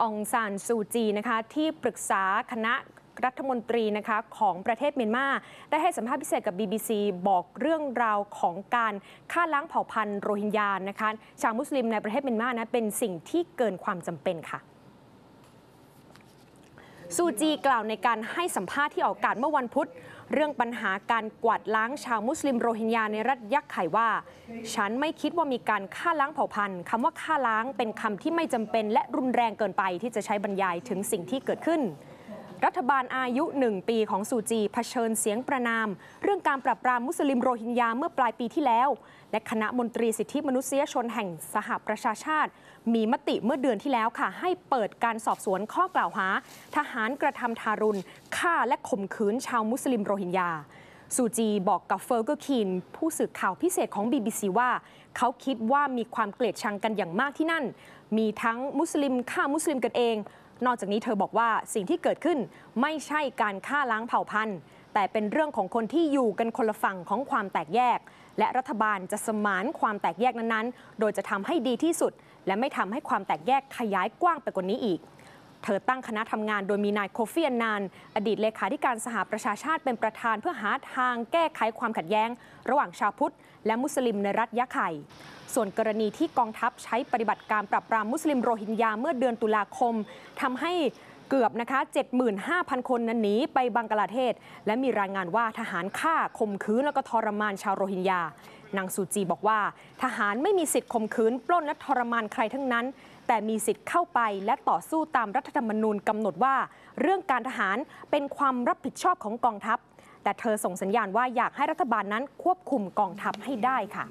องซานซูจีนะคะที่ปรึกษาคณะรัฐมนตรีนะคะของประเทศเมียนมาได้ให้สัมภาษณ์พิเศษกับ BBC บอกเรื่องราวของการฆ่าล้างเผ่าพันธุ์โรฮิงญานะคะชาวมุสลิมในประเทศเมียนมานะเป็นสิ่งที่เกินความจำเป็นค่ะซูจีกล่าวในการให้สัมภาษณ์ที่ออกอากาศเมื่อวันพุธเรื่องปัญหาการกวาดล้างชาวมุสลิมโรฮิงญาในรัฐยักไข่ว่า ฉันไม่คิดว่ามีการฆ่าล้างเผ่าพันธุ์คำว่าฆ่าล้างเป็นคำที่ไม่จำเป็นและรุนแรงเกินไปที่จะใช้บรรยายถึงสิ่งที่เกิดขึ้นรัฐบาลอายุ 1 ปีของสูจีเผชิญเสียงประนาม เรื่องการปรับปรามมุสลิมโรฮิงญาเมื่อปลายปีที่แล้ว และคณะมนตรีสิทธิมนุษยชนแห่งสหประชาชาติ มีมติเมื่อเดือนที่แล้วค่ะ ให้เปิดการสอบสวนข้อกล่าวหา ทหารกระทำทารุณฆ่าและข่มขืนชาวมุสลิมโรฮิงญาสูจีบอกกับเฟอร์เกอร์คินผู้สื่อข่าวพิเศษของ BBC ว่า เขาคิดว่ามีความเกลียดชังกันอย่างมากที่นั่น มีทั้งมุสลิมฆ่ามุสลิมกันเองนอกจากนี้เธอบอกว่าสิ่งที่เกิดขึ้นไม่ใช่การฆ่าล้างเผ่าพันธุ์ แต่เป็นเรื่องของคนที่อยู่กันคนละฝั่งของความแตกแยก และรัฐบาลจะสมานความแตกแยกนั้นๆ โดยจะทำให้ดีที่สุด และไม่ทำให้ความแตกแยกขยายกว้างไปกว่านี้อีกเธอตั้งคณะทำงานโดยมีนายโคฟีอนนาน อดีตเลขาธิการสหประชาชาติเป็นประธานเพื่อหาทางแก้ไขความขัดแย้ง ระหว่างชาวพุทธและมุสลิมในรัฐยะไข่ ส่วนกรณีที่กองทัพใช้ปฏิบัติการปรับปรามมุสลิมโรฮิงญาเมื่อเดือนตุลาคมทำให้เกือบนะคะ 75,000 คนนั้นหนีไปบังกลาเทศ และมีรายงานว่าทหารฆ่าข่มขืน แล้วก็ทรมานชาวโรฮิงญา นางสูจีบอกว่า ทหารไม่มีสิทธิ์ข่มขืน ปล้นและทรมานใครทั้งนั้น แต่มีสิทธิ์เข้าไปและต่อสู้ตามรัฐธรรมนูญกำหนดว่า เรื่องการทหารเป็นความรับผิดชอบของกองทัพ แต่เธอส่งสัญญาณว่าอยากให้รัฐบาลนั้นควบคุมกองทัพให้ได้ค่ะ